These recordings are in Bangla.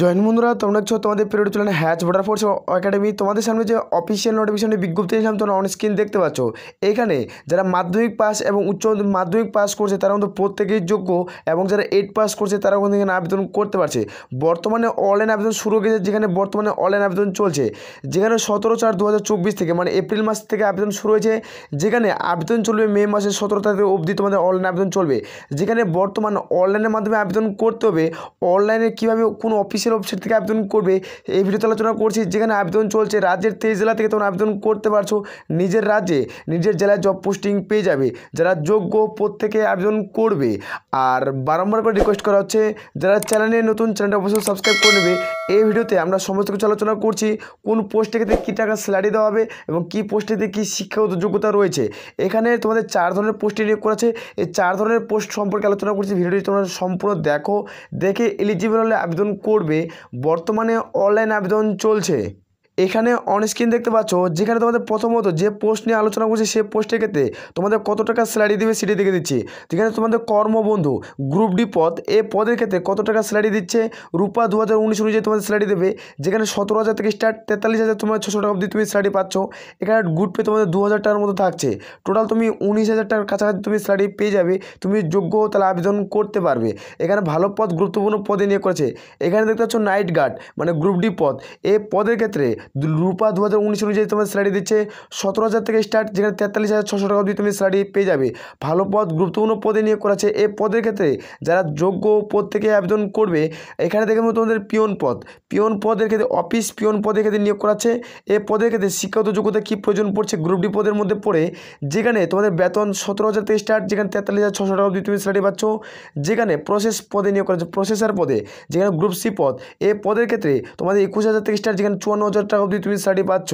জয়েন বন্ধুরা তোমরা দেখছো তোমাদের পিরিয়ড তুলেন হ্যাচ ভোটার ফোর্স একাডেমি তোমাদের সামনে যে অফিসিয়াল নোটিফিকেশনটি বিজ্ঞপ্তি এসেছিলাম তোমরা অন স্ক্রিন দেখতে পাচ্ছ এখানে যারা মাধ্যমিক পাস এবং উচ্চ মাধ্যমিক পাস করছে তারা কিন্তু প্রত্যেকেই যোগ্য এবং যারা এইট পাস করছে তারা কিন্তু এখানে আবেদন করতে পারছে বর্তমানে অনলাইন আবেদন শুরু হয়ে গেছে যেখানে বর্তমানে অনলাইন আবেদন চলছে যেখানে সতেরো চার দু থেকে মানে এপ্রিল মাস থেকে আবেদন শুরু হয়েছে যেখানে আবেদন চলবে মে মাসের সতেরো তারিখ অবধি তোমাদের অনলাইন আবেদন চলবে যেখানে বর্তমানে অনলাইনের মাধ্যমে আবেদন করতে হবে অনলাইনে কীভাবে কোনো অফিসিয়াল ওয়েবসাইট থেকে আবেদন করবে এই ভিডিওতে আলোচনা করছি যেখানে আবেদন চলছে রাজ্যের তেইশ জেলা থেকে তোমরা আবেদন করতে পারছো নিজের রাজ্যে নিজের জেলায় জব পোস্টিং পেয়ে যাবে যারা যোগ্য প্রত্যেকে আবেদন করবে আর বারম্বার করে রিকোয়েস্ট করা হচ্ছে যারা চ্যানেলে নতুন চ্যানেলটা অবশ্যই সাবস্ক্রাইব করে নেবে এই ভিডিওতে আমরা সমস্ত কিছু আলোচনা করছি কোন পোস্টে ক্ষেত্রে কী টাকা স্যালারি দেওয়া হবে এবং কী পোস্টেতে কী শিক্ষাগত যোগ্যতা রয়েছে এখানে তোমাদের চার ধরনের পোস্টে নিয়োগ করেছে এই চার ধরনের পোস্ট সম্পর্কে আলোচনা করছি ভিডিওটি তোমরা সম্পূর্ণ দেখো দেখে এলিজিবল হলে আবেদন করবে করবে বর্তমানে অনলাইন আবেদন চলছে এখানে অন স্ক্রিন দেখতে পাচ্ছ যেখানে তোমাদের প্রথমত যে পোস্ট নিয়ে আলোচনা করছে সেই পোস্টের ক্ষেত্রে তোমাদের কত টাকা স্যালারি দেবে সেটি দেখে দিচ্ছে যেখানে তোমাদের কর্মবন্ধু গ্রুপ ডি পদ এ পদের ক্ষেত্রে কত টাকা স্যালারি দিচ্ছে রূপা দু হাজার উনিশ অনুযায়ী তোমাদের স্যালারি দেবে যেখানে সতেরো হাজার থেকে স্টার্ট তেতাল্লিশ হাজার তোমার ছশো টাকা অবধি তুমি স্যালারি পাচ্ছ এখানে গুড পে তোমাদের দু হাজার টাকার মতো থাকছে টোটাল তুমি উনিশ হাজার টাকার কাছাকাছি তুমি স্যালারি পেয়ে যাবে তুমি যোগ্য তাহলে আবেদন করতে পারবে এখানে ভালো পদ গুরুত্বপূর্ণ পদে নিয়ে করেছে এখানে দেখতে পাচ্ছ নাইট গার্ড মানে গ্রুপ ডি পদ এ পদের ক্ষেত্রে রূপা দু হাজার উনিশ অনুযায়ী তোমার স্যালারি দিচ্ছে সতেরো হাজার থেকে স্টার্ট যেখানে তেতাল্লিশ হাজার ছশো টাকা অবধি তুমি স্যালারি পেয়ে যাবে ভালো পদ গুরুত্বপূর্ণ পদে নিয়োগ করাছে এই পদের ক্ষেত্রে যারা যোগ্য পদ থেকে আবেদন করবে এখানে দেখে তোমাদের পিয়ন পদ পিয়ন পদের ক্ষেত্রে অফিস পিয়ন পদের ক্ষেত্রে নিয়োগ করাচ্ছে এ পদের ক্ষেত্রে শিক্ষাগত যোগ্যতা কী প্রয়োজন পড়ছে গ্রুপ ডি পদের মধ্যে পড়ে যেখানে তোমাদের বেতন সতেরো হাজার থেকে স্টার্ট যেখানে তেতাল্লিশ হাজার ছশো টাকা অবধি তুমি স্যালারি পাচ্ছ যেখানে প্রসেস পদে নিয়োগ করা প্রসেসার পদে যেখানে গ্রুপ সি পদ এ পদের ক্ষেত্রে তোমাদের একুশ হাজার থেকে স্টার্ট যেখানে চুয়ান্ন হাজার টাকা অবধি তুমি সার্টি পাচ্ছ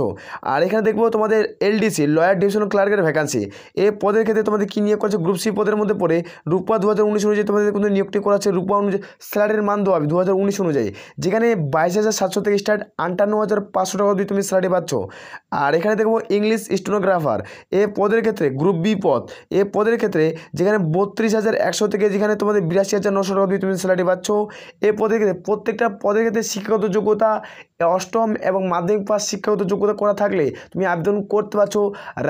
আর এখানে দেখবো তোমাদের এলডিসি লয়ার ডিভিশনাল ক্লার্কের ভ্যাকান্সি এ পদের ক্ষেত্রে তোমাদের কী নিয়োগ করছে গ্রুপ সি পদের মধ্যে পড়ে রূপা দু হাজার উনিশ অনুযায়ী তোমাদের কিন্তু নিয়োগটি করা রূপা অনুযায়ী স্যালারির মান দেওয়া হবে দু হাজার উনিশ অনুযায়ী যেখানে বাইশ হাজার সাতশো থেকে স্টার্ট আটান্ন হাজার পাঁচশো টাকা অবধি তুমি সার্টি পাচ্ছ আর এখানে দেখবো ইংলিশ স্টোনোগ্রাফার এ পদের ক্ষেত্রে গ্রুপ বি পদ এ পদের ক্ষেত্রে যেখানে বত্রিশ হাজার একশো থেকে যেখানে তোমাদের বিরাশি হাজার নশো টাকা অবধি তুমি স্যালারি পাচ্ছ এ পদের ক্ষেত্রে প্রত্যেকটা পদের ক্ষেত্রে শিক্ষাগত যোগ্যতা অষ্টম এবং মাধ্যমিক মাধ্যমিক পাস শিক্ষাগত যোগ্যতা করা থাকলে তুমি আবেদন করতে পারছো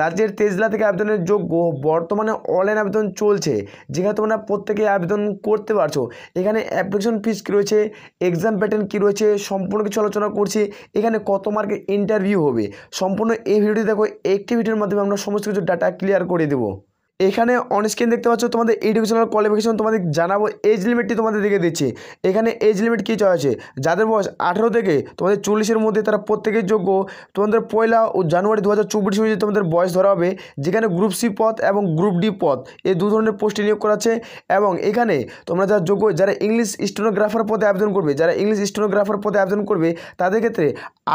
রাজ্যের তেজলা থেকে আবেদনের যোগ্য বর্তমানে অনলাইন আবেদন চলছে যেখানে তোমরা প্রত্যেকে আবেদন করতে পারছো এখানে অ্যাপ্লিকেশন ফিস কী রয়েছে এক্সাম প্যাটার্ন কী রয়েছে সম্পূর্ণ কিছু আলোচনা করছি এখানে কত মার্কের ইন্টারভিউ হবে সম্পূর্ণ এই ভিডিওটি দেখো একটি ভিডিওর মাধ্যমে আমরা সমস্ত কিছু ডাটা ক্লিয়ার করে দেবো এখানে অন স্ক্রিন দেখতে পাচ্ছ তোমাদের এডুকেশনাল কোয়ালিফিকেশন তোমাদের জানাবো এজ লিমিটটি তোমাদের দিকে দিচ্ছে এখানে এজ লিমিট কী চাওয়া আছে যাদের বয়স আঠেরো থেকে তোমাদের চল্লিশের মধ্যে তারা প্রত্যেকের যোগ্য তোমাদের পয়লা ও জানুয়ারি দু হাজার চব্বিশ তোমাদের বয়স ধরা হবে যেখানে গ্রুপ সি পদ এবং গ্রুপ ডি পদ এই দু ধরনের পোস্টে নিয়োগ করা আছে এবং এখানে তোমরা যারা যোগ্য যারা ইংলিশ স্টোনোগ্রাফার পদে আবেদন করবে যারা ইংলিশ স্টোনোগ্রাফার পদে আবেদন করবে তাদের ক্ষেত্রে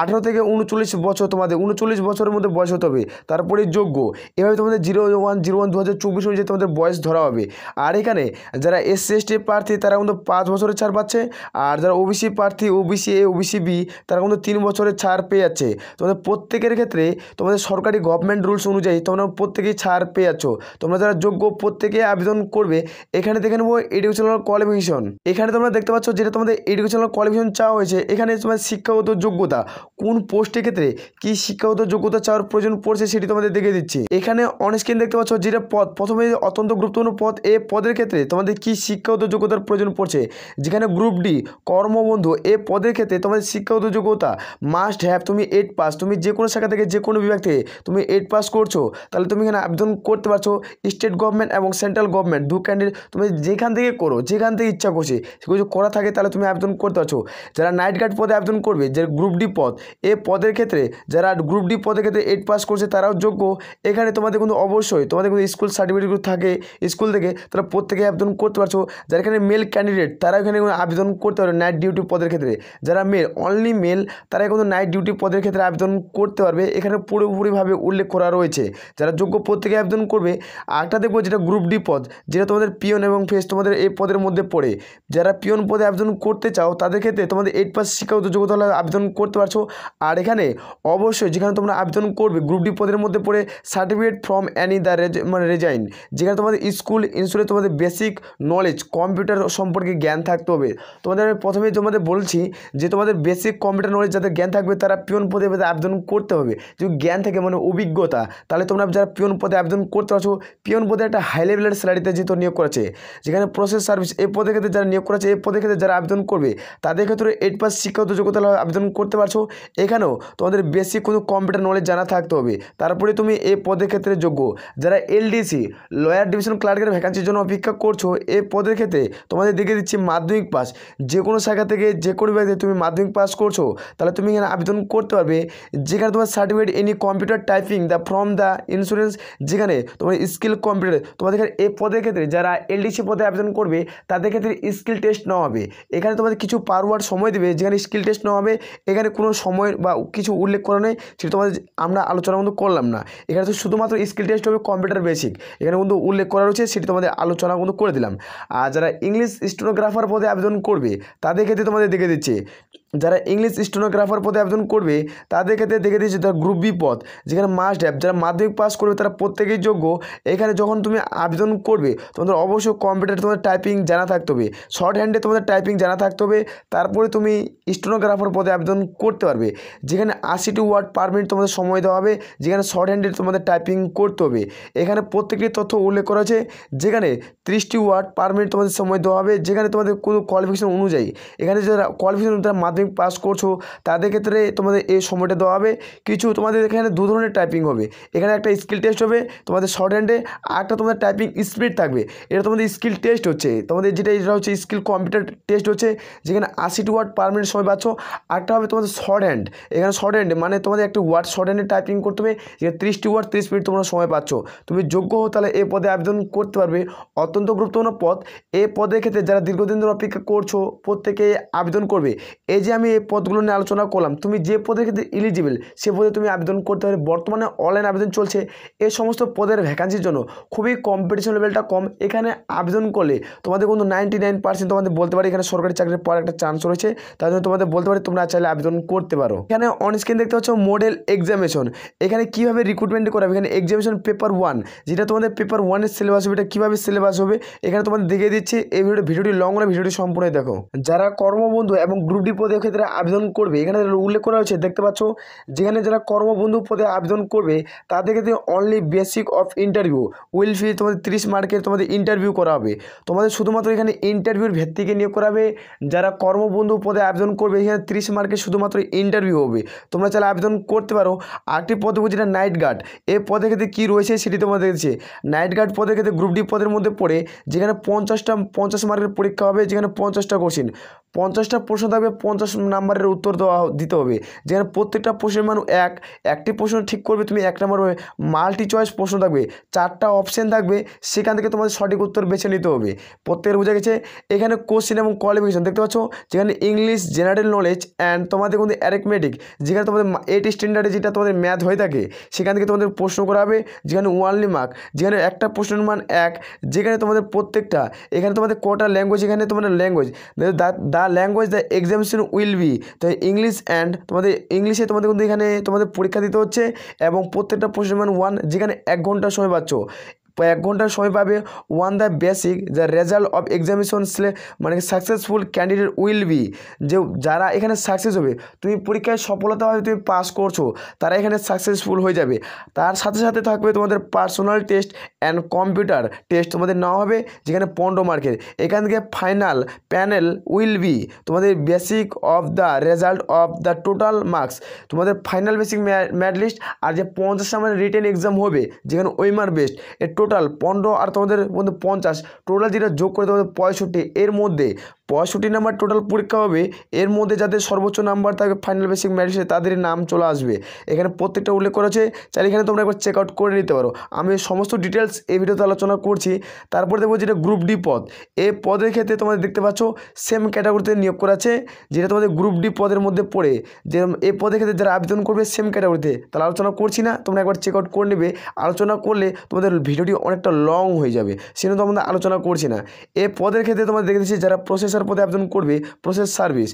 আঠেরো থেকে উনচল্লিশ বছর তোমাদের উনচল্লিশ বছরের মধ্যে বয়স হতে হবে তারপরে যোগ্য এভাবে তোমাদের জিরো ওয়ান জিরো ওয়ান দু হাজার চব্বিশ অনুযায়ী তোমাদের বয়স ধরা হবে আর এখানে যারা এসসি এসটি প্রার্থী তারা কিন্তু পাঁচ বছরের ছাড় পাচ্ছে আর যারা ওবিসি প্রার্থী ওবিসি এ ওবিসি বি তারা কিন্তু তিন বছরের ছাড় পেয়ে যাচ্ছে তোমাদের প্রত্যেকের ক্ষেত্রে তোমাদের সরকারি গভর্নমেন্ট রুলস অনুযায়ী তোমরা প্রত্যেকেই ছাড় পেয়ে যাচ্ছ তোমরা যারা যোগ্য প্রত্যেকে আবেদন করবে এখানে দেখে নেবো এডুকেশনাল কোয়ালিফিকেশন এখানে তোমরা দেখতে পাচ্ছ যেটা তোমাদের এডুকেশনাল কোয়ালিফিকেশন চাওয়া হয়েছে এখানে তোমার শিক্ষাগত যোগ্যতা কোন পোস্টের ক্ষেত্রে কি শিক্ষাগত যোগ্যতা চাওয়ার প্রয়োজন পড়ছে সেটি তোমাদের দেখে দিচ্ছি এখানে অনেক স্ক্রিন দেখতে পাচ্ছ যেটা পদ প্রথমে অত্যন্ত গুরুত্বপূর্ণ পদ এ পদের ক্ষেত্রে তোমাদের কি শিক্ষাগত যোগ্যতার প্রয়োজন পড়ছে যেখানে গ্রুপ ডি কর্মবন্ধু এ পদের ক্ষেত্রে তোমাদের শিক্ষাগত যোগ্যতা মাস্ট হ্যাভ তুমি এইট পাস তুমি যে কোনো শাখা থেকে যে কোনো বিভাগ থেকে তুমি এইট পাস করছো তাহলে তুমি এখানে আবেদন করতে পারছো স্টেট গভর্নমেন্ট এবং সেন্ট্রাল গভর্নমেন্ট দু ক্যান্ডিডেট তুমি যেখান থেকে করো যেখান থেকে ইচ্ছা করছে কিছু করা থাকে তাহলে তুমি আবেদন করতে পারছো যারা নাইট গার্ড পদে আবেদন করবে যে গ্রুপ ডি পদ এ পদের ক্ষেত্রে যারা গ্রুপ ডি পদের ক্ষেত্রে এইট পাস করছে তারাও যোগ্য এখানে তোমাদের কিন্তু অবশ্যই তোমাদের কিন্তু স্কুল সার্টিফিকেটগুলো থাকে স্কুল থেকে তারা প্রত্যেকে আবেদন করতে পারছো যারা এখানে মেল ক্যান্ডিডেট তারা এখানে আবেদন করতে পারবে নাইট ডিউটি পদের ক্ষেত্রে যারা মেল অনলি মেল তারা কিন্তু নাইট ডিউটি পদের ক্ষেত্রে আবেদন করতে পারবে এখানে পুরোপুরিভাবে উল্লেখ করা রয়েছে যারা যোগ্য প্রত্যেকে আবেদন করবে আরেকটা দেখবো যেটা গ্রুপ ডি পদ যেটা তোমাদের পিয়ন এবং ফেস তোমাদের এই পদের মধ্যে পড়ে যারা পিয়ন পদে আবেদন করতে চাও তাদের ক্ষেত্রে তোমাদের এইট পাস শিক্ষাগত যোগ্যতা হলে আবেদন করতে পারছো আর এখানে অবশ্যই যেখানে তোমরা আবেদন করবে গ্রুপ ডি পদের মধ্যে পড়ে সার্টিফিকেট ফ্রম অ্যানি দ্য মানে রেজাইন যেখানে তোমাদের স্কুল ইন্স্যুরে তোমাদের বেসিক নলেজ কম্পিউটার সম্পর্কে জ্ঞান থাকতে হবে তোমাদের আমি প্রথমেই তোমাদের বলছি যে তোমাদের বেসিক কম্পিউটার নলেজ যাদের জ্ঞান থাকবে তারা পিয়ন পদে পদে আবেদন করতে হবে যদি জ্ঞান থাকে মানে অভিজ্ঞতা তাহলে তোমরা যারা পিয়ন পদে আবেদন করতে পারছো পিয়ন পদে একটা হাই লেভেলের স্যালারিতে যেহেতু নিয়োগ করেছে যেখানে প্রসেস সার্ভিস এই পদে ক্ষেত্রে যারা নিয়োগ করেছে এই পদে ক্ষেত্রে যারা আবেদন করবে তাদের ক্ষেত্রে এইট পাস শিক্ষাগত যোগ্যতা আবেদন করতে পারছো এখানেও তোমাদের বেসিক কোনো কম্পিউটার নলেজ জানা থাকতে হবে তারপরে তুমি এই পদের ক্ষেত্রে যোগ্য যারা এলডি দিয়েছি লয়ার ডিভিশন ক্লার্কের ভ্যাকান্সির জন্য অপেক্ষা করছো এ পদের ক্ষেত্রে তোমাদের দেখে দিচ্ছি মাধ্যমিক পাস যে কোনো শাখা থেকে যে কোনো বিভাগে তুমি মাধ্যমিক পাস করছো তাহলে তুমি এখানে আবেদন করতে পারবে যেখানে তোমার certificate any computer typing the from the insurance যেখানে তোমার স্কিল কম্পিউটার তোমাদের এখানে এ পদের ক্ষেত্রে যারা এলডিসি পদে আবেদন করবে তাদের ক্ষেত্রে স্কিল টেস্ট নেওয়া হবে এখানে তোমাদের কিছু পারওয়ার সময় দেবে যেখানে স্কিল টেস্ট নেওয়া হবে এখানে কোনো সময় বা কিছু উল্লেখ করা নেই সেটা তোমাদের আমরা আলোচনার মতো করলাম না এখানে তো শুধুমাত্র স্কিল টেস্ট হবে কম্পিউটার বেসিক লিঙ্ক এখানে কিন্তু উল্লেখ করা রয়েছে সেটি তোমাদের আলোচনা কিন্তু করে দিলাম আর যারা ইংলিশ স্টোনোগ্রাফার পদে আবেদন করবে তাদের ক্ষেত্রে তোমাদের দেখে দিচ্ছে যারা ইংলিশ স্টেনোগ্রাফার পদে আবেদন করবে তাদের ক্ষেত্রে দেখে দিয়েছে তারা গ্রুপ বি পদ যেখানে মাস ড্যাপ যারা মাধ্যমিক পাস করবে তারা প্রত্যেকেই যোগ্য এখানে যখন তুমি আবেদন করবে তোমাদের অবশ্যই কম্পিউটার তোমাদের টাইপিং জানা থাকতে হবে শর্ট হ্যান্ডে তোমাদের টাইপিং জানা থাকতে হবে তারপরে তুমি স্টেনোগ্রাফার পদে আবেদন করতে পারবে যেখানে আশিটি ওয়ার্ড পার মিনিট তোমাদের সময় দেওয়া হবে যেখানে শর্ট হ্যান্ডে তোমাদের টাইপিং করতে হবে এখানে প্রত্যেকটি তথ্য উল্লেখ করা হয়েছে যেখানে ত্রিশটি ওয়ার্ড পার মিনিট তোমাদের সময় দেওয়া হবে যেখানে তোমাদের কোনো কোয়ালিফিকেশন অনুযায়ী এখানে যারা কোয়ালিফিকেশন তারা মাধ্যমিক মাধ্যমিক পাস করছো তাদের ক্ষেত্রে তোমাদের এই সময়টা দেওয়া হবে কিছু তোমাদের এখানে দু ধরনের টাইপিং হবে এখানে একটা স্কিল টেস্ট হবে তোমাদের শর্ট হ্যান্ডে আরেকটা তোমাদের টাইপিং স্পিড থাকবে এটা তোমাদের স্কিল টেস্ট হচ্ছে তোমাদের যেটা এটা হচ্ছে স্কিল কম্পিউটার টেস্ট হচ্ছে যেখানে আশি টু ওয়ার্ড পার মিনিট সময় পাচ্ছ আরেকটা হবে তোমাদের শর্ট হ্যান্ড এখানে শর্ট হ্যান্ড মানে তোমাদের একটা ওয়ার্ড শর্ট হ্যান্ডে টাইপিং করতে হবে যেখানে ত্রিশটি ওয়ার্ড ত্রিশ মিনিট তোমরা সময় পাচ্ছ তুমি যোগ্য হো তাহলে এ পদে আবেদন করতে পারবে অত্যন্ত গুরুত্বপূর্ণ পদ এ পদের ক্ষেত্রে যারা দীর্ঘদিন ধরে অপেক্ষা করছো প্রত্যেকে আবেদন করবে এই যে আমি এই পদগুলো নিয়ে আলোচনা করলাম তুমি যে পদের ক্ষেত্রে ইলিজিবল সে পদে তুমি আবেদন করতে পারে বর্তমানে অনলাইন আবেদন চলছে এই সমস্ত পদের ভ্যাকান্সির জন্য খুবই কম্পিটিশন লেভেলটা কম এখানে আবেদন করলে তোমাদের কিন্তু নাইনটি নাইন পার্সেন্ট তোমাদের বলতে পারে এখানে সরকারি চাকরির পাওয়ার একটা চান্স রয়েছে তার জন্য তোমাদের বলতে পারে তোমরা চাইলে আবেদন করতে পারো এখানে অন স্ক্রিন দেখতে পাচ্ছ মডেল এক্সামিনেশন এখানে কীভাবে রিক্রুটমেন্ট করা হবে এখানে এক্সামিনেশন পেপার ওয়ান যেটা তোমাদের পেপার ওয়ানের সিলেবাস হবে এটা কীভাবে সিলেবাস হবে এখানে তোমাদের দেখিয়ে দিচ্ছে এই ভিডিও ভিডিওটি লং না ভিডিওটি সম্পূর্ণ দেখো যারা কর্মবন্ধু এবং গ্রুপ ডি পদে পদের ক্ষেত্রে আবেদন করবে এখানে উল্লেখ করা হয়েছে দেখতে পাচ্ছ যেখানে যারা কর্মবন্ধু পদে আবেদন করবে তাদের ক্ষেত্রে only basic of interview will fee তোমাদের তিরিশ মার্কের তোমাদের ইন্টারভিউ করা হবে তোমাদের শুধুমাত্র এখানে ইন্টারভিউর ভিত্তিকে নিয়োগ করা হবে যারা কর্মবন্ধু পদে আবেদন করবে এখানে তিরিশ মার্কের শুধুমাত্র ইন্টারভিউ হবে তোমরা চাইলে আবেদন করতে পারো আরেকটি পদ যেটা নাইট গার্ড এ পদের ক্ষেত্রে কী রয়েছে সেটি তোমাদের দেখছে নাইট গার্ড পদের ক্ষেত্রে গ্রুপ ডি পদের মধ্যে পড়ে যেখানে পঞ্চাশটা পঞ্চাশ মার্কের পরীক্ষা হবে যেখানে পঞ্চাশটা কোশ্চিন পঞ্চাশটা প্রশ্ন থাকবে পঞ্চাশ নাম্বারের উত্তর দেওয়া দিতে হবে যেখানে প্রত্যেকটা প্রশ্নের মান এক একটি প্রশ্ন ঠিক করবে তুমি এক নাম্বার হবে মাল্টি চয়েস প্রশ্ন থাকবে চারটা অপশান থাকবে সেখান থেকে তোমাদের সঠিক উত্তর বেছে নিতে হবে প্রত্যেকের বোঝা গেছে এখানে কোশ্চেন এবং কোয়ালিফিকেশান দেখতে পাচ্ছ যেখানে ইংলিশ জেনারেল নলেজ অ্যান্ড তোমাদের কিন্তু অ্যারেকমেটিক যেখানে তোমাদের এইট স্ট্যান্ডার্ডে যেটা তোমাদের ম্যাথ হয়ে থাকে সেখান থেকে তোমাদের প্রশ্ন করা হবে যেখানে ওয়ানলি মার্ক যেখানে একটা প্রশ্নের মান এক যেখানে তোমাদের প্রত্যেকটা এখানে তোমাদের কটা ল্যাঙ্গুয়েজ এখানে তোমাদের language the language the examination will be তো ইংলিশ অ্যান্ড তোমাদের ইংলিশে তোমাদের কিন্তু এখানে তোমাদের পরীক্ষা দিতে হচ্ছে এবং প্রত্যেকটা প্রশ্ন মান ওয়ান যেখানে এক ঘন্টা সময় পাচ্ছ এক ঘন্টার সময় পাবে one the basic the result of examination স্লে মানে সাকসেসফুল ক্যান্ডিডেট উইল বি যে যারা এখানে সাকসেস হবে তুমি পরীক্ষায় সফলতাভাবে তুমি পাস করছো তারা এখানে সাকসেসফুল হয়ে যাবে তার সাথে সাথে থাকবে তোমাদের personal test and computer test তোমাদের নেওয়া হবে যেখানে পনেরো মার্কের এখান থেকে ফাইনাল প্যানেল উইল বি তোমাদের basic of the result of the total marks তোমাদের ফাইনাল বেসিক ম্যাড লিস্ট আর যে পঞ্চাশ সামনে রিটেন এক্সাম হবে যেখানে ওইমার বেস্ট এর টোটাল পনেরো আর তোমাদের মধ্যে পঞ্চাশ টোটাল যেটা যোগ করে তোমাদের পঁয়ষট্টি এর মধ্যে পঁয়ষট্টি নাম্বার টোটাল পরীক্ষা হবে এর মধ্যে যাদের সর্বোচ্চ নাম্বার থাকবে ফাইনাল বেসিক ম্যাট্রিক্সে তাদের নাম চলে আসবে এখানে প্রত্যেকটা উল্লেখ করা আছে চাইলে এখানে তোমরা একবার চেক আউট করে নিতে পারো আমি সমস্ত ডিটেলস এই ভিডিওতে আলোচনা করছি তারপর দেখবো যেটা গ্রুপ ডি পদ এ পদের ক্ষেত্রে তোমাদের দেখতে পাচ্ছ সেম ক্যাটাগরিতে নিয়োগ করা আছে যেটা তোমাদের গ্রুপ ডি পদের মধ্যে পড়ে যে এ পদের ক্ষেত্রে যারা আবেদন করবে সেম ক্যাটাগরিতে তাহলে আলোচনা করছি না তোমরা একবার চেক আউট করে নেবে আলোচনা করলে তোমাদের ভিডিওটি অনেকটা লং হয়ে যাবে সেটা তো আমরা আলোচনা করছি না এ পদের ক্ষেত্রে তোমাদের দেখতেছি যারা প্রসেস অফিসার পদে আবেদন করবে প্রসেস সার্ভিস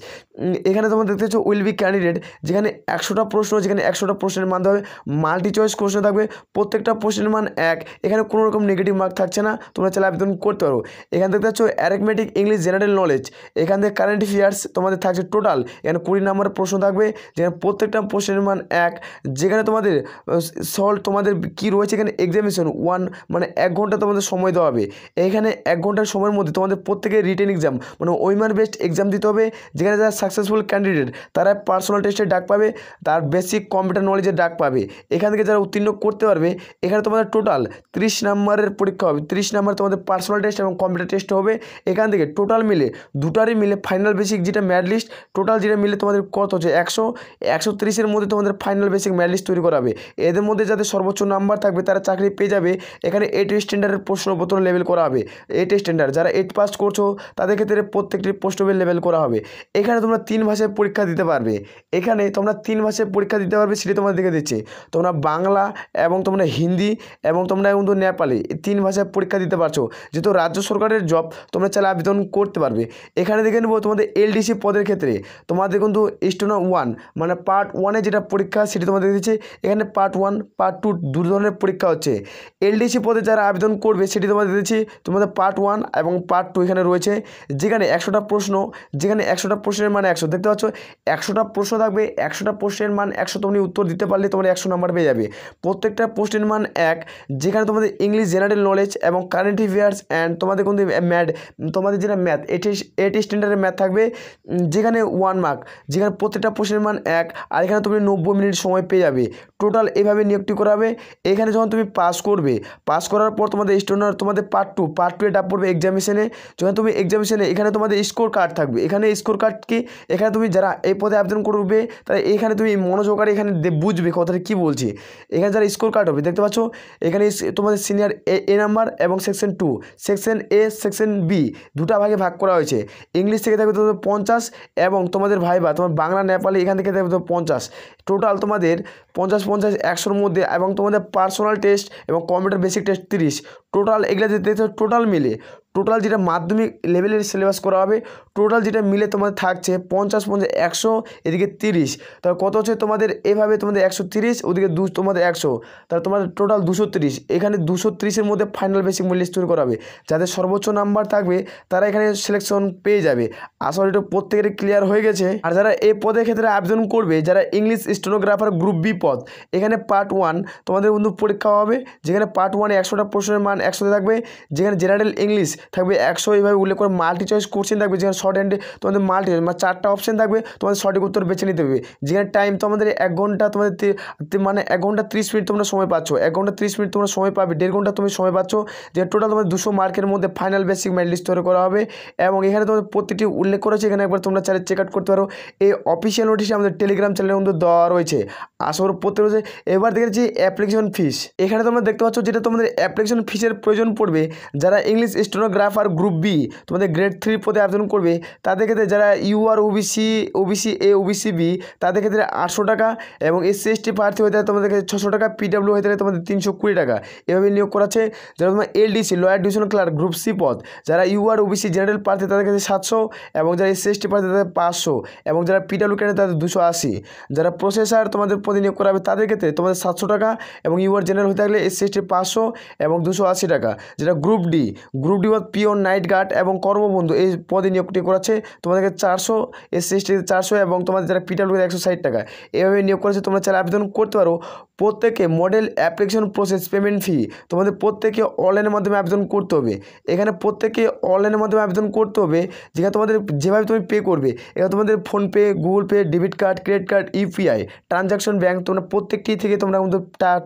এখানে তোমরা দেখতে পাচ্ছ উইল বি ক্যান্ডিডেট যেখানে একশোটা প্রশ্ন যেখানে একশোটা প্রশ্নের মান হবে মাল্টি চয়েস কোশ্চেন থাকবে প্রত্যেকটা প্রশ্নের মান এক এখানে কোনো রকম নেগেটিভ মার্ক থাকছে না তোমরা চাইলে আবেদন করতে পারো এখান দেখতে পাচ্ছ অ্যারেকমেটিক ইংলিশ জেনারেল নলেজ এখান থেকে কারেন্ট অ্যাফেয়ার্স তোমাদের থাকছে টোটাল এখানে কুড়ি নাম্বারের প্রশ্ন থাকবে যেখানে প্রত্যেকটা প্রশ্নের মান এক যেখানে তোমাদের সল তোমাদের কি রয়েছে এখানে এক্সামিনেশন ওয়ান মানে এক ঘন্টা তোমাদের সময় দেওয়া হবে এখানে এক ঘন্টার সময়ের মধ্যে তোমাদের প্রত্যেকের রিটেন এক্সাম মানে ওইমার বেস্ট এক্সাম দিতে হবে যেখানে যারা সাকসেসফুল ক্যান্ডিডেট তারা পার্সোনাল টেস্টে ডাক পাবে তার বেসিক কম্পিউটার নলেজে ডাক পাবে এখান থেকে যারা উত্তীর্ণ করতে পারবে এখানে তোমাদের টোটাল ত্রিশ নাম্বারের পরীক্ষা হবে ত্রিশ নাম্বার তোমাদের পার্সোনাল টেস্ট এবং কম্পিউটার টেস্ট হবে এখান থেকে টোটাল মিলে দুটারই মিলে ফাইনাল বেসিক যেটা ম্যাড লিস্ট টোটাল যেটা মিলে তোমাদের কত হচ্ছে একশো একশো তিরিশের মধ্যে তোমাদের ফাইনাল বেসিক ম্যাড লিস্ট তৈরি করাবে এদের মধ্যে যাদের সর্বোচ্চ নাম্বার থাকবে তারা চাকরি পেয়ে যাবে এখানে এইট স্ট্যান্ডার্ডের প্রশ্নপত্র লেভেল করা হবে এইট স্ট্যান্ডার্ড যারা এইট পাস করছো তাদের ক্ষেত্রে প্রত্যেকটি পোস্টপের লেভেল করা হবে এখানে তোমরা তিন ভাষায় পরীক্ষা দিতে পারবে এখানে তোমরা তিন ভাষায় পরীক্ষা দিতে পারবে সেটি তোমরা দেখে দিচ্ছে তোমরা বাংলা এবং তোমরা হিন্দি এবং তোমরা কিন্তু নেপালি তিন ভাষায় পরীক্ষা দিতে পারছো যেহেতু রাজ্য সরকারের জব তোমরা চাইলে আবেদন করতে পারবে এখানে দেখে নেব তোমাদের এলডিসি পদের ক্ষেত্রে তোমাদের কিন্তু স্টোনা ওয়ান মানে পার্ট ওয়ানে যেটা পরীক্ষা সেটি তোমাদের দিচ্ছে এখানে পার্ট ওয়ান পার্ট টু দু ধরনের পরীক্ষা হচ্ছে এলডিসি পদে যারা আবেদন করবে সেটি তোমাদের দিচ্ছে তোমাদের পার্ট ওয়ান এবং পার্ট টু এখানে রয়েছে যেখানে একশোটা প্রশ্ন যেখানে একশোটা প্রশ্নের মান একশো দেখতে পাচ্ছ একশোটা প্রশ্ন থাকবে একশোটা প্রশ্নের মান একশো তুমি উত্তর দিতে পারলে তোমার একশো নাম্বার পেয়ে যাবে প্রত্যেকটা প্রশ্নের মান এক যেখানে তোমাদের ইংলিশ জেনারেল নলেজ এবং কারেন্ট অ্যাফেয়ার্স অ্যান্ড তোমাদের কিন্তু ম্যাথ তোমাদের যেটা ম্যাথ এটি এটি স্ট্যান্ডার্ডের ম্যাথ থাকবে যেখানে ওয়ান মার্ক যেখানে প্রত্যেকটা প্রশ্নের মান এক আর এখানে তুমি নব্বই মিনিট সময় পেয়ে যাবে টোটাল এভাবে নিয়োগটি করা হবে এখানে যখন তুমি পাস করবে পাস করার পর তোমাদের স্টুডেন্ট তোমাদের পার্ট টু পার্ট টু এটা পড়বে এক্সামিশনে যখন তুমি এক্সামিশনে এখানে তোমাদের স্কোর কার্ড থাকবে এখানে স্কোর কার্ডকে এখানে তুমি যারা এই পদে আবেদন করবে তারা এখানে তুমি মনোযোগারে এখানে বুঝবে কথাটা কী বলছে এখানে যারা স্কোর কার্ড হবে দেখতে পাচ্ছ এখানে তোমাদের সিনিয়র এ এ নাম্বার এবং section two section A section B দুটা ভাগে ভাগ করা হয়েছে ইংলিশ থেকে থাকবে তোমাদের পঞ্চাশ এবং তোমাদের ভাইবা তোমার বাংলা নেপালি এখান থেকে থাকবে তোমার পঞ্চাশ টোটাল তোমাদের পঞ্চাশ পঞ্চাশ একশোর মধ্যে এবং তোমাদের পার্সোনাল টেস্ট এবং কম্পিউটার বেসিক টেস্ট তিরিশ টোটাল এগুলো যেতে টোটাল মিলে টোটাল যেটা মাধ্যমিক লেভেলের সিলেবাস করা হবে টোটাল যেটা মিলে তোমাদের থাকছে পঞ্চাশ পঞ্চাশ একশো এদিকে তিরিশ তাহলে কত হচ্ছে তোমাদের এভাবে তোমাদের একশো তিরিশ ওদিকে দু তোমাদের একশো তাহলে তোমাদের টোটাল দুশো তিরিশ এখানে দুশো তিরিশের মধ্যে ফাইনাল বেসিক মূল্য স্টোর করাবে যাদের সর্বোচ্চ নাম্বার থাকবে তারা এখানে সিলেকশন পেয়ে যাবে আসলে এটা প্রত্যেকের ক্লিয়ার হয়ে গেছে আর যারা এই পদের ক্ষেত্রে আবেদন করবে যারা ইংলিশ স্টোনোগ্রাফার গ্রুপ বি পদ এখানে পার্ট ওয়ান তোমাদের বন্ধু পরীক্ষা হবে যেখানে পার্ট ওয়ানে একশোটা প্রশ্নের মান একশোতে থাকবে যেখানে জেনারেল ইংলিশ থাকবে একশো এইভাবে উল্লেখ করে মাল্টি চয়েস কোশ্চেন থাকবে যেখানে শর্ট অ্যান্ডে তোমাদের মাল্টি চয়েস মানে চারটা অপশন থাকবে তোমাদের সঠিক উত্তর বেছে নিতে হবে যেখানে টাইম তোমাদের এক ঘন্টা তোমাদের মানে এক ঘন্টা ত্রিশ মিনিট তোমরা সময় পাচ্ছ এক ঘন্টা ত্রিশ মিনিট তোমরা সময় পাবে দেড় ঘন্টা তুমি সময় পাচ্ছ যে টোটাল তোমাদের দুশো মার্কের মধ্যে ফাইনাল বেসিক ম্যাট লিস্ট তৈরি করা হবে এবং এখানে তোমাদের প্রতিটি উল্লেখ করেছে এখানে একবার তোমরা চ্যানেল চেক আউট করতে পারো এই অফিসিয়াল নোটিশে আমাদের টেলিগ্রাম চ্যানেলের মধ্যে দেওয়া রয়েছে আসর পড়তে রয়েছে এবার দেখে যে অ্যাপ্লিকেশন ফিস এখানে তোমরা দেখতে পাচ্ছ যেটা তোমাদের অ্যাপ্লিকেশন ফিসের প্রয়োজন পড়বে যারা ইংলিশ স্টোনোগ্রাফার গ্রুপ বি তোমাদের গ্রেড থ্রি পদে আবেদন করবে তাদের ক্ষেত্রে যারা UR OBC OBC A OBC B তাদের ক্ষেত্রে আটশো টাকা এবং এসসি এসটি প্রার্থী হয়ে থাকে তোমাদের ক্ষেত্রে ছশো টাকা পিডাব্লিউ হয়ে থাকে তোমাদের তিনশো কুড়ি টাকা এভাবে নিয়োগ করাছে যারা তোমার LDC lower division clerk group C পদ যারা ইউআর ওবিসি জেনারেল প্রার্থী তাদের ক্ষেত্রে সাতশো এবং যারা এসসি এসটি প্রার্থী তাদের পাঁচশো এবং যারা পিডাব্লিউ ক্যান্ডিডেট তাদের দুশো আশি যারা প্রসেসার তোমাদের পদে নিয়োগ করা হবে তাদের ক্ষেত্রে তোমাদের সাতশো টাকা এবং ইউআর জেনারেল হয়ে থাকলে এসসি পাঁচশো এবং দুশো আশি টাকা যেটা গ্রুপ ডি গ্রুপ ডি অর্থাৎ পিওর নাইট গার্ড এবং কর্মবন্ধু এই পদে নিয়োগটি করাচ্ছে তোমাদেরকে চারশো এসসি এসটি চারশো এবং তোমাদের যারা পিডাব্লিউ একশো ষাট টাকা এভাবে নিয়োগ করেছে তোমরা চাইলে আবেদন করতে পারো প্রত্যেকে model application process payment fee তোমাদের প্রত্যেকে অনলাইনের মাধ্যমে আবেদন করতে হবে এখানে প্রত্যেকে অনলাইনের মাধ্যমে আবেদন করতে হবে যেখানে তোমাদের যেভাবে তুমি পে করবে এখানে তোমাদের PhonePe Google Pay debit card credit card UPI transaction bank তোমরা প্রত্যেকটি থেকে তোমরা কিন্তু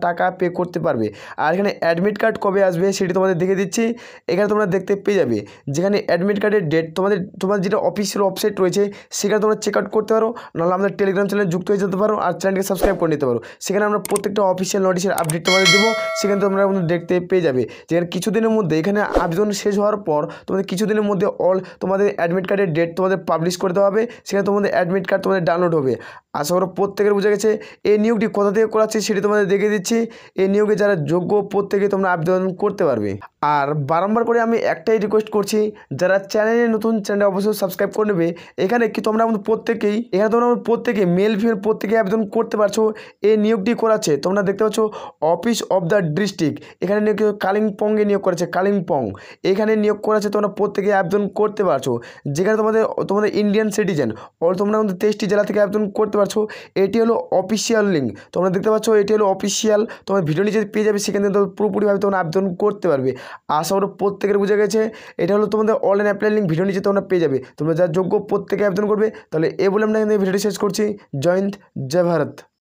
টাকা পে করতে পারবে আর এখানে অ্যাডমিট কার্ড কবে আসবে সেটি তোমাদের দেখে দিচ্ছি এখানে তোমরা দেখতে পেয়ে যাবে যেখানে অ্যাডমিট কার্ডের ডেট তোমাদের তোমাদের যেটা অফিসের ওয়েবসাইট রয়েছে সেখানে তোমরা চেক আউট করতে পারো নাহলে আমাদের টেলিগ্রাম চ্যানেলে যুক্ত হয়ে যেতে পারো আর চ্যানেলকে সাবস্ক্রাইব করে নিতে পারো সেখানে আমরা প্রত্যেকটা অফিসিয়াল নোটিশের আপডেট তোমাদের দেবো সেখানে তোমরা দেখতে পেয়ে যাবে যেখানে কিছুদিনের মধ্যে এখানে আবেদন শেষ হওয়ার পর তোমাদের কিছুদিনের মধ্যে অল তোমাদের অ্যাডমিট কার্ডের ডেট তোমাদের পাবলিশ করে দেওয়া হবে সেখানে তোমাদের অ্যাডমিট কার্ড তোমাদের ডাউনলোড হবে আশা করো প্রত্যেকের বুঝে গেছে এই নিয়োগটি কোথা থেকে করাচ্ছি সেটি তোমাদের দেখে দিচ্ছি এই নিয়োগে যারা যোগ্য প্রত্যেকে তোমরা আবেদন করতে পারবে আর বারম্বার করে আমি একটাই রিকোয়েস্ট করছি যারা চ্যানেলে নতুন চ্যানেলে অবশ্যই সাবস্ক্রাইব করে নেবে এখানে কি তোমরা প্রত্যেকেই এখানে তোমরা প্রত্যেকে মেল ফিমেল প্রত্যেকে আবেদন করতে পারছো এই নিয়োগটি করাচ্ছে তোমরা দেখতে পাচ্ছ অফিস অফ দ্য ডিস্ট্রিক্ট এখানে নিয়োগ কালিম্পংয়ে নিয়োগ করেছে কালিম্পং এখানে নিয়োগ করেছে তোমরা প্রত্যেকে আবেদন করতে পারছো যেখানে তোমাদের তোমাদের ইন্ডিয়ান সিটিজেন ওর তোমরা আমাদের তেইশটি জেলা থেকে আবেদন করতে পারছো পাচ্ছ এটি হলো অফিসিয়াল লিঙ্ক তোমরা দেখতে পাচ্ছ এটি হলো অফিসিয়াল তোমার ভিডিও নিচে পেয়ে যাবে সেখানে থেকে পুরোপুরিভাবে তোমরা আবেদন করতে পারবে আশা করো প্রত্যেকের বুঝে গেছে এটা হলো তোমাদের অনলাইন অ্যাপ্লাই লিঙ্ক ভিডিও নিচে তোমরা পেয়ে যাবে তোমরা যার যোগ্য প্রত্যেকে আবেদন করবে তাহলে এ বলে আমরা ভিডিওটি শেষ করছি জয়ন্ত জয় ভারত